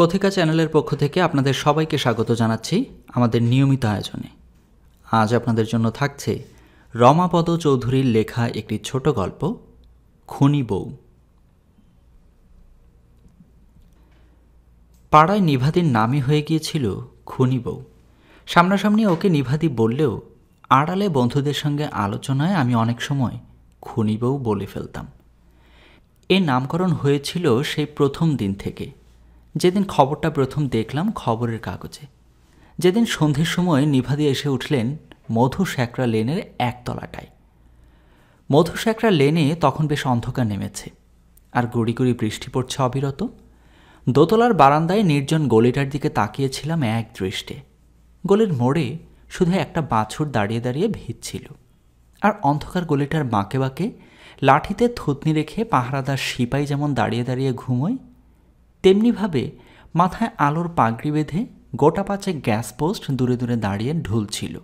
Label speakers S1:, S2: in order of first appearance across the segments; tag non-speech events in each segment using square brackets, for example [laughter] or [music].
S1: কথিকা চ্যানেলের পক্ষ থেকে আপনাদের সবাইকে স্বাগত জানাচ্ছি আমাদের নিয়মিত আয়োজনে আজ আপনাদের জন্য থাকছে রমাপদ চৌধুরীর লেখা একটি ছোট গল্প খুনি বউ পাড়ায় নিভাদির নামই হয়ে গিয়েছিল খুনি বউ সামনাসামনি ওকে নিভাদি বললেও আড়ালে বন্ধুদের সঙ্গে আলোচনায় আমি অনেক সময় খুনি বউ বলে ফেলতাম এ নামকরণ হয়েছিল সেই প্রথম দিন থেকে যেদিন খবরটা প্রথম দেখলাম খবরের কাগজে যেদিন সন্ধ্যের সময় নিভাদি এসে উঠলেন মধু শ্যাকরা লেনের একতলাটায় মধু শ্যাকরা লেনে তখন বেশ অন্ধকার নেমেছে আর গুড়ি গুড়ি বৃষ্টি পড়ছে অবিরত দোতলার বারান্দায় নির্জন গলিটার দিকে তাকিয়েছিলাম এক দৃষ্টে গলির মোড়ে শুধু একটা বাছুর দাঁড়িয়ে দাঁড়িয়ে ছিল আর অন্ধকার গলিটার বাঁকে বাঁকে লাঠিতে থুতনি রেখে পাহারাদার সিপাই যেমন দাঁড়িয়ে দাঁড়িয়ে ঘুমোয় তেমনিভাবে মাথায় আলোর পাগড়ি বেঁধে গোটা পাচে গ্যাস পোস্ট দূরে দূরে দাঁড়িয়ে ঢুলছিল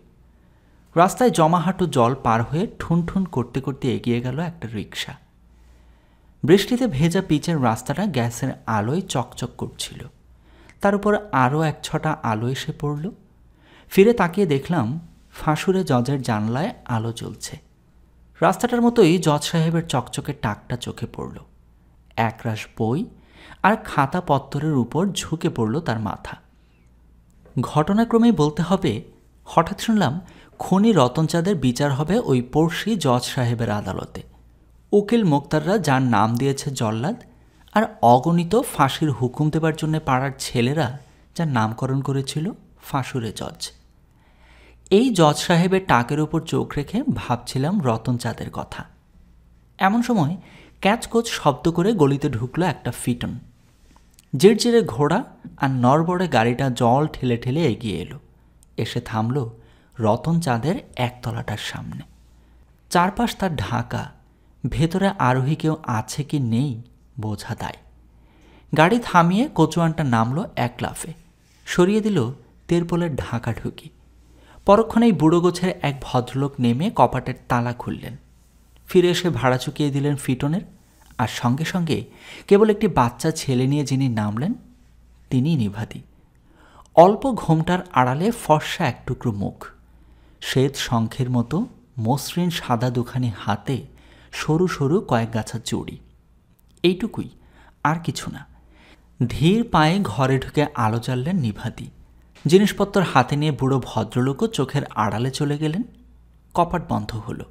S1: রাস্তায় জমাহাটু জল পার হয়ে ঠুনঠুন করতে করতে এগিয়ে গেল একটা রিক্সা বৃষ্টিতে ভেজা পিচের রাস্তাটা গ্যাসের আলোয় চকচক করছিল তার উপর আরও এক ছটা আলো এসে পড়ল ফিরে তাকিয়ে দেখলাম ফাঁসুরে জজের জানলায় আলো জ্বলছে রাস্তাটার মতোই জজ সাহেবের চকচকে টাকটা চোখে পড়ল একরাশ বই আর খাতা পত্তরের উপর ঝুঁকে পড়ল তার মাথা ঘটনাক্রমেই বলতে হবে হঠাৎ শুনলাম খনি রতনচাঁদের বিচার হবে ওই পড়শি জজ সাহেবের আদালতে উকিল মোক্তাররা যার নাম দিয়েছে জল্লাদ আর অগণিত ফাঁসির হুকুম দেবার জন্য পাড়ার ছেলেরা যার নামকরণ করেছিল ফাঁসুরে জজ এই জজ সাহেবের টাকের ওপর চোখ রেখে ভাবছিলাম রতন চাঁদের কথা এমন সময় ক্যাচ কোচ শব্দ করে গলিতে ঢুকলো একটা ফিটন জেরজেরে ঘোড়া আর নরবরে গাড়িটা জল ঠেলে ঠেলে এগিয়ে এলো এসে থামল রতন চাঁদের একতলাটার সামনে চারপাশ তার ঢাকা ভেতরে আরোহী কেউ আছে কি নেই বোঝা দায় গাড়ি থামিয়ে কচুয়ানটা নামলো এক লাফে সরিয়ে দিল তেরপলের ঢাকা ঢুকি পরক্ষণেই বুড়ো গোছের এক ভদ্রলোক নেমে কপাটের তালা খুললেন ফিরে এসে ভাড়া চুকিয়ে দিলেন ফিটনের আর সঙ্গে সঙ্গে কেবল একটি বাচ্চা ছেলে নিয়ে যিনি নামলেন তিনি নিভাতি অল্প ঘোমটার আড়ালে ফর্সা এক টুকরো মুখ শ্বেত শঙ্খের মতো মসৃণ সাদা দুখানি হাতে সরু সরু কয়েক গাছা চুড়ি এইটুকুই আর কিছু না ধীর পায়ে ঘরে ঢুকে আলো জ্বাললেন নিভাতি জিনিসপত্র হাতে নিয়ে বুড়ো ভদ্রলোকও চোখের আড়ালে চলে গেলেন কপাট বন্ধ হলো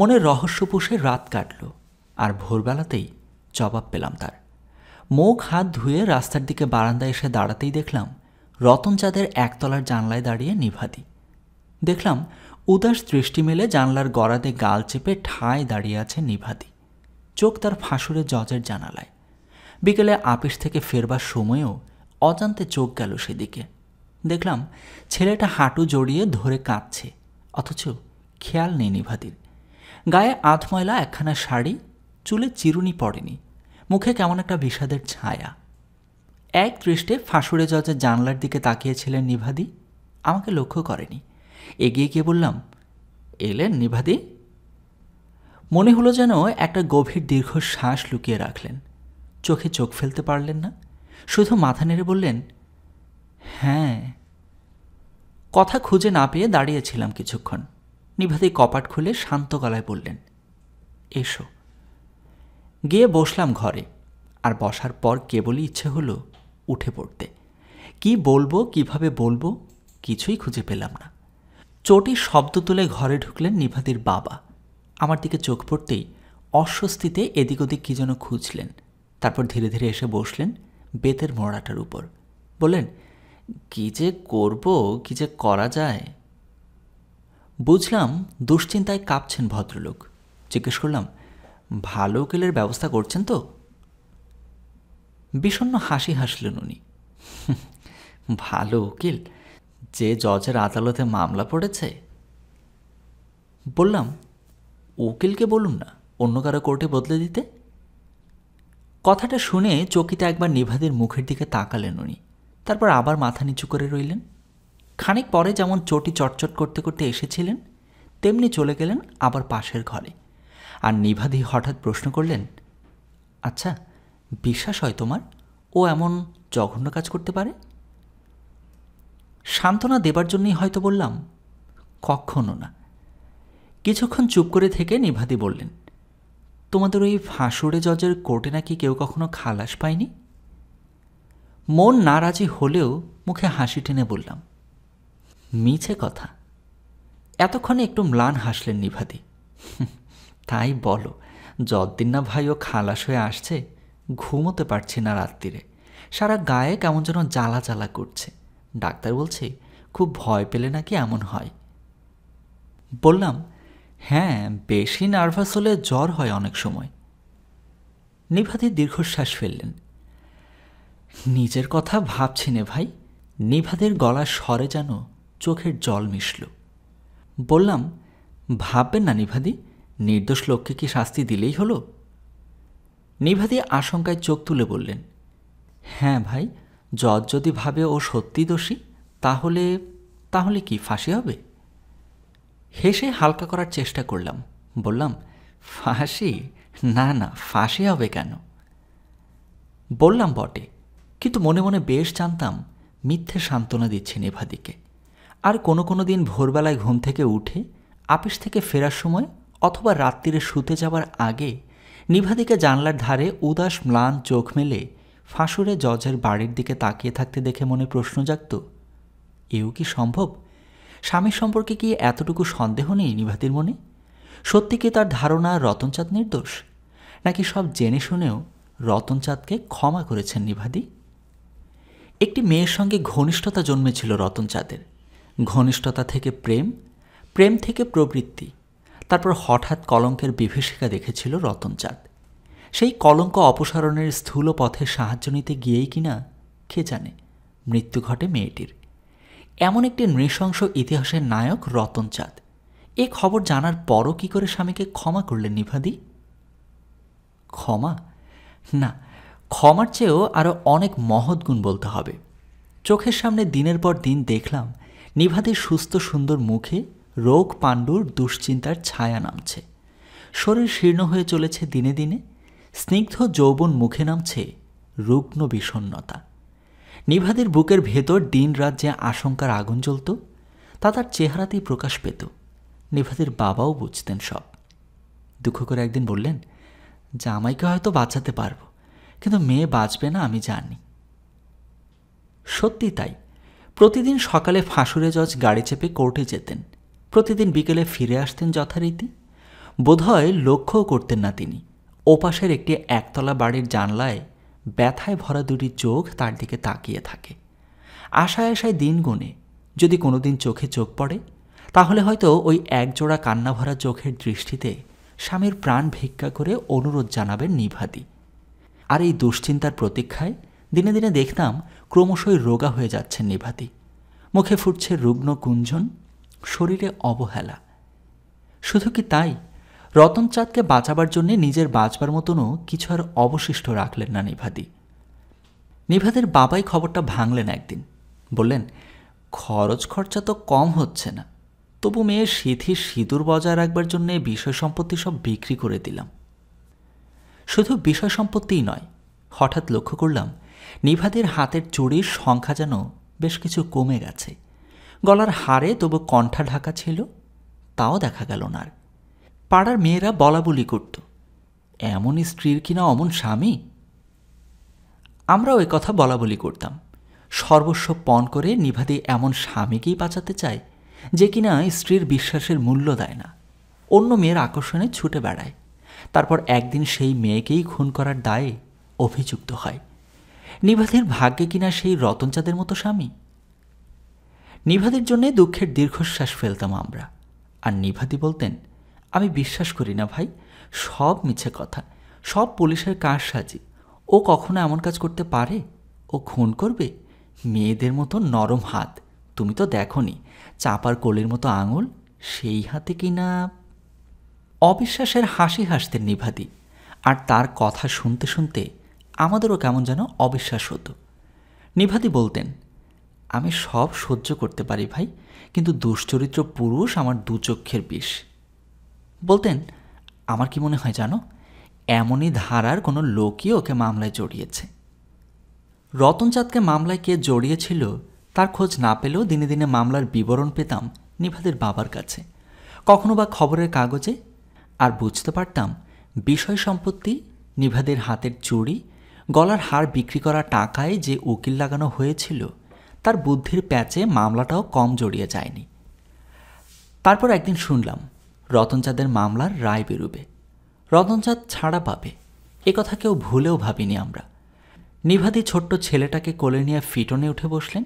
S1: মনে রহস্য পুষে রাত কাটল আর ভোরবেলাতেই জবাব পেলাম তার মুখ হাত ধুয়ে রাস্তার দিকে বারান্দায় এসে দাঁড়াতেই দেখলাম রতন চাঁদের একতলার জানলায় দাঁড়িয়ে নিভাদি দেখলাম উদাস দৃষ্টি মেলে জানলার গড়াতে গাল চেপে ঠায় দাঁড়িয়ে আছে নিভাদি চোখ তার ফাঁসুরে জজের জানালায় বিকেলে আপিস থেকে ফেরবার সময়েও অজান্তে চোখ গেল সেদিকে দেখলাম ছেলেটা হাঁটু জড়িয়ে ধরে কাঁদছে অথচ খেয়াল নেই নিভাদির গায়ে আধময়লা একখানা শাড়ি চুলে চিরুনি পড়েনি মুখে কেমন একটা বিষাদের ছায়া এক দৃষ্টে ফাঁসুড়ে জজের জানলার দিকে তাকিয়েছিলেন নিভাদি আমাকে লক্ষ্য করেনি এগিয়ে গিয়ে বললাম এলেন নিভাদি মনে হলো যেন একটা গভীর দীর্ঘ শ্বাস লুকিয়ে রাখলেন চোখে চোখ ফেলতে পারলেন না শুধু মাথা নেড়ে বললেন হ্যাঁ কথা খুঁজে না পেয়ে দাঁড়িয়েছিলাম কিছুক্ষণ নিভাতি কপাট খুলে শান্ত গলায় বললেন এসো গিয়ে বসলাম ঘরে আর বসার পর কেবলই ইচ্ছে হলো উঠে পড়তে কি বলবো কিভাবে বলবো কিছুই খুঁজে পেলাম না চটির শব্দ তুলে ঘরে ঢুকলেন নিভাতির বাবা আমার দিকে চোখ পড়তেই অস্বস্তিতে এদিক ওদিক কী যেন খুঁজলেন তারপর ধীরে ধীরে এসে বসলেন বেতের মোড়াটার উপর বললেন কী যে করব কী যে করা যায় বুঝলাম দুশ্চিন্তায় কাঁপছেন ভদ্রলোক জিজ্ঞেস করলাম ভালো কেলের ব্যবস্থা করছেন তো বিষণ্ন হাসি হাসলেন উনি [laughs] ভালো উকিল যে জজের আদালতে মামলা পড়েছে বললাম উকিলকে বলুন না অন্য কারো কোর্টে বদলে দিতে কথাটা শুনে চকিতে একবার নিভাদের মুখের দিকে তাকালেন উনি তারপর আবার মাথা নিচু করে রইলেন খানিক পরে যেমন চটি চটচট করতে করতে এসেছিলেন তেমনি চলে গেলেন আবার পাশের ঘরে আর নিভাদি হঠাৎ প্রশ্ন করলেন আচ্ছা বিশ্বাস হয় তোমার ও এমন জঘন্য কাজ করতে পারে সান্ত্বনা দেবার জন্যই হয়তো বললাম কখনো না কিছুক্ষণ চুপ করে থেকে নিভাদি বললেন তোমাদের ওই ফাঁসুড়ে জজের কোর্টে নাকি কেউ কখনো খালাস পায়নি মন নারাজি হলেও মুখে হাসি টেনে বললাম মিছে কথা এতক্ষণে একটু ম্লান হাসলেন নিভাদি [laughs] তাই বলো যদ্দিন না ভাইও খালাস হয়ে আসছে ঘুমোতে পারছি না রাত্রিরে সারা গায়ে কেমন যেন জ্বালা জ্বালা করছে ডাক্তার বলছে খুব ভয় পেলে নাকি এমন হয় বললাম হ্যাঁ বেশি নার্ভাস হলে জ্বর হয় অনেক সময় নিভাদি দীর্ঘশ্বাস ফেললেন নিজের কথা ভাবছি নে ভাই নিভাদের গলা স্বরে যেন চোখের জল মিশল বললাম ভাববেন না নিভাদি নির্দোষ লোককে কি শাস্তি দিলেই হলো নিভাদি আশঙ্কায় চোখ তুলে বললেন হ্যাঁ ভাই জজ যদি ভাবে ও সত্যি দোষী তাহলে তাহলে কি ফাঁসি হবে হেসে হালকা করার চেষ্টা করলাম বললাম ফাঁসি না না ফাঁসি হবে কেন বললাম বটে কিন্তু মনে মনে বেশ জানতাম মিথ্যে সান্ত্বনা দিচ্ছে নিভাদিকে আর কোনো কোনো দিন ভোরবেলায় ঘুম থেকে উঠে আপিস থেকে ফেরার সময় অথবা রাত্রিরে শুতে যাওয়ার আগে নিভাদিকে জানলার ধারে উদাস ম্লান চোখ মেলে ফাঁসুরে জজের বাড়ির দিকে তাকিয়ে থাকতে দেখে মনে প্রশ্ন জাগত এও কি সম্ভব স্বামী সম্পর্কে কি এতটুকু সন্দেহ নেই নিভাতির মনে সত্যি কি তার ধারণা রতনচাঁদ নির্দোষ নাকি সব জেনে শুনেও রতনচাঁদকে ক্ষমা করেছেন নিভাদি একটি মেয়ের সঙ্গে ঘনিষ্ঠতা জন্মেছিল রতনচাঁদের ঘনিষ্ঠতা থেকে প্রেম প্রেম থেকে প্রবৃত্তি তারপর হঠাৎ কলঙ্কের বিভীষিকা দেখেছিল রতনচাঁদ সেই কলঙ্ক অপসারণের স্থূল পথে সাহায্য নিতে গিয়েই কিনা কে জানে মৃত্যু ঘটে মেয়েটির এমন একটি নৃশংস ইতিহাসের নায়ক রতনচাঁদ এ খবর জানার পরও কী করে স্বামীকে ক্ষমা করলেন নিভাদি ক্ষমা না ক্ষমার চেয়েও আরও অনেক মহৎ গুণ বলতে হবে চোখের সামনে দিনের পর দিন দেখলাম নিভাদের সুস্থ সুন্দর মুখে রোগ পাণ্ডুর দুশ্চিন্তার ছায়া নামছে শরীর শীর্ণ হয়ে চলেছে দিনে দিনে স্নিগ্ধ যৌবন মুখে নামছে রুগ্ন বিষণ্নতা নিভাদের বুকের ভেতর দিন রাত যে আশঙ্কার আগুন জ্বলত তা তার চেহারাতেই প্রকাশ পেত নিভাদের বাবাও বুঝতেন সব দুঃখ করে একদিন বললেন জামাইকে হয়তো বাঁচাতে পারবো কিন্তু মেয়ে বাঁচবে না আমি জানি সত্যি তাই প্রতিদিন সকালে ফাঁসুরে জজ গাড়ি চেপে কোর্টে যেতেন প্রতিদিন বিকেলে ফিরে আসতেন যথারীতি বোধহয় লক্ষ্যও করতেন না তিনি ওপাশের একটি একতলা বাড়ির জানলায় ব্যথায় ভরা দুটি চোখ তার দিকে তাকিয়ে থাকে আশায় আশায় দিন গুনে যদি কোনোদিন চোখে চোখ পড়ে তাহলে হয়তো ওই একজোড়া কান্নাভরা চোখের দৃষ্টিতে স্বামীর প্রাণ ভিক্ষা করে অনুরোধ জানাবেন নিভাদি আর এই দুশ্চিন্তার প্রতীক্ষায় দিনে দিনে দেখতাম ক্রমশই রোগা হয়ে যাচ্ছেন নিভাতি মুখে ফুটছে রুগ্ন গুঞ্জন শরীরে অবহেলা শুধু কি তাই রতনচাঁদকে বাঁচাবার জন্যে নিজের বাঁচবার মতনও কিছু আর অবশিষ্ট রাখলেন না নিভাদি নিভাদের বাবাই খবরটা ভাঙলেন একদিন বললেন খরচ খরচা তো কম হচ্ছে না তবু মেয়ে সিথির সিঁদুর বজায় রাখবার জন্যে বিষয় সম্পত্তি সব বিক্রি করে দিলাম শুধু বিষয় সম্পত্তিই নয় হঠাৎ লক্ষ্য করলাম নিভাদের হাতের চড়ির সংখ্যা যেন বেশ কিছু কমে গেছে গলার হারে তবু কণ্ঠা ঢাকা ছিল তাও দেখা গেল না আর পাড়ার মেয়েরা বলা বলি করত এমন স্ত্রীর কিনা অমন স্বামী আমরাও কথা বলা বলি করতাম সর্বস্ব পণ করে নিভাদি এমন স্বামীকেই বাঁচাতে চায় যে কিনা স্ত্রীর বিশ্বাসের মূল্য দেয় না অন্য মেয়ের আকর্ষণে ছুটে বেড়ায় তারপর একদিন সেই মেয়েকেই খুন করার দায়ে অভিযুক্ত হয় নিভাদের ভাগ্যে কিনা সেই রতনচাঁদের মতো স্বামী নিভাদের জন্যে দুঃখের দীর্ঘশ্বাস ফেলতাম আমরা আর নিভাদি বলতেন আমি বিশ্বাস করি না ভাই সব মিছে কথা সব পুলিশের কার সাজি ও কখনো এমন কাজ করতে পারে ও খুন করবে মেয়েদের মতো নরম হাত তুমি তো নি চাপার কোলের মতো আঙুল সেই হাতে কি না অবিশ্বাসের হাসি হাসতেন নিভাদি আর তার কথা শুনতে শুনতে আমাদেরও কেমন যেন অবিশ্বাস হতো নিভাদি বলতেন আমি সব সহ্য করতে পারি ভাই কিন্তু দুশ্চরিত্র পুরুষ আমার দুচক্ষের বিষ বলতেন আমার কি মনে হয় জানো এমনই ধারার কোনো লোকই ওকে মামলায় জড়িয়েছে রতনচাঁদকে মামলায় কে জড়িয়েছিল তার খোঁজ না পেলেও দিনে দিনে মামলার বিবরণ পেতাম নিভাদের বাবার কাছে কখনো বা খবরের কাগজে আর বুঝতে পারতাম বিষয় সম্পত্তি নিভাদের হাতের চুড়ি গলার হার বিক্রি করা টাকায় যে উকিল লাগানো হয়েছিল তার বুদ্ধির প্যাচে মামলাটাও কম জড়িয়ে যায়নি তারপর একদিন শুনলাম রতনচাঁদের মামলার রায় বেরুবে রতনচাঁদ ছাড়া পাবে এ কথা কেউ ভুলেও ভাবিনি আমরা নিভাদি ছোট্ট ছেলেটাকে কোলে নিয়ে ফিটনে উঠে বসলেন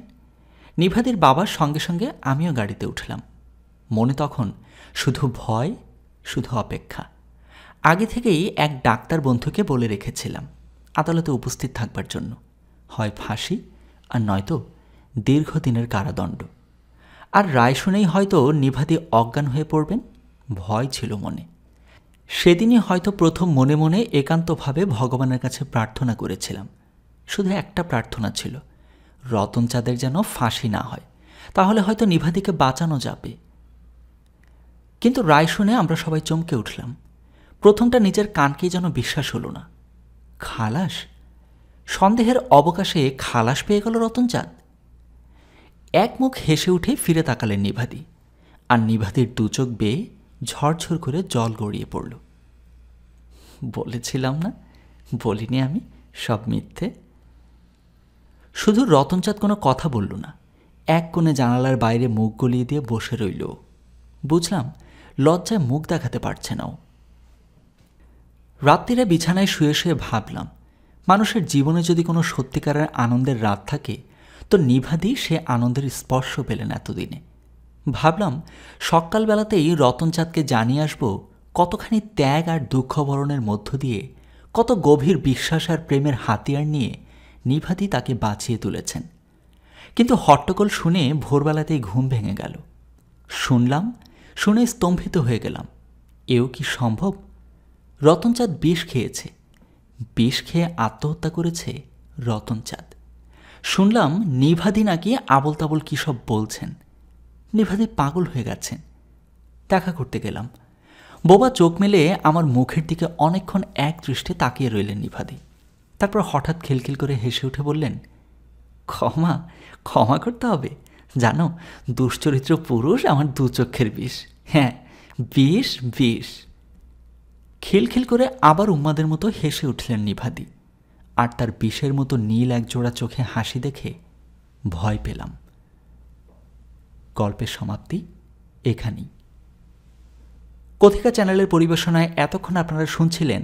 S1: নিভাদির বাবার সঙ্গে সঙ্গে আমিও গাড়িতে উঠলাম মনে তখন শুধু ভয় শুধু অপেক্ষা আগে থেকেই এক ডাক্তার বন্ধুকে বলে রেখেছিলাম আদালতে উপস্থিত থাকবার জন্য হয় ফাঁসি আর নয়তো দীর্ঘদিনের কারাদণ্ড আর রায় শুনেই হয়তো নিভাদি অজ্ঞান হয়ে পড়বেন ভয় ছিল মনে সেদিনই হয়তো প্রথম মনে মনে একান্তভাবে ভগবানের কাছে প্রার্থনা করেছিলাম শুধু একটা প্রার্থনা ছিল রতন চাঁদের যেন ফাঁসি না হয় তাহলে হয়তো নিভাদিকে বাঁচানো যাবে কিন্তু রায় শুনে আমরা সবাই চমকে উঠলাম প্রথমটা নিজের কানকেই যেন বিশ্বাস হলো না খালাস সন্দেহের অবকাশে খালাস পেয়ে গেল রতনচাঁদ এক মুখ হেসে উঠে ফিরে তাকালেন নিভাদি আর নিভাদির দু চোখ বেয়ে ঝরঝর করে জল গড়িয়ে পড়ল বলেছিলাম না বলিনি আমি সব মিথ্যে শুধু রতনচাঁদ কোনো কথা বলল না এক কোণে জানালার বাইরে মুখ গলিয়ে দিয়ে বসে রইল বুঝলাম লজ্জায় মুখ দেখাতে পারছে না ও রাত্রিরে বিছানায় শুয়ে শুয়ে ভাবলাম মানুষের জীবনে যদি কোনো সত্যিকারের আনন্দের রাত থাকে তো নিভাদি সে আনন্দের স্পর্শ পেলেন এতদিনে ভাবলাম সকালবেলাতেই রতনচাঁদকে জানিয়ে আসব কতখানি ত্যাগ আর দুঃখবরণের মধ্য দিয়ে কত গভীর বিশ্বাস আর প্রেমের হাতিয়ার নিয়ে নিভাদি তাকে বাঁচিয়ে তুলেছেন কিন্তু হট্টগোল শুনে ভোরবেলাতেই ঘুম ভেঙে গেল শুনলাম শুনে স্তম্ভিত হয়ে গেলাম এও কি সম্ভব রতনচাঁদ বিষ খেয়েছে বিষ খেয়ে আত্মহত্যা করেছে রতনচাঁদ শুনলাম নিভাদি নাকি আবল তাবল কী সব বলছেন নিভাদি পাগল হয়ে গেছেন দেখা করতে গেলাম বোবা চোখ মেলে আমার মুখের দিকে অনেকক্ষণ এক দৃষ্টে তাকিয়ে রইলেন নিভাদি তারপর হঠাৎ খিলখিল করে হেসে উঠে বললেন ক্ষমা ক্ষমা করতে হবে জানো দুশ্চরিত্র পুরুষ আমার দু চক্ষের বিষ হ্যাঁ বিষ বিষ খেলখেল করে আবার উম্মাদের মতো হেসে উঠলেন নিভাদি আর তার বিষের মতো নীল একজোড়া চোখে হাসি দেখে ভয় পেলাম গল্পের সমাপ্তি এখানেই কথিকা চ্যানেলের পরিবেশনায় এতক্ষণ আপনারা শুনছিলেন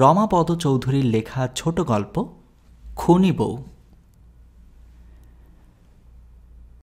S1: রমাপদ চৌধুরীর লেখা ছোট গল্প খুনি বউ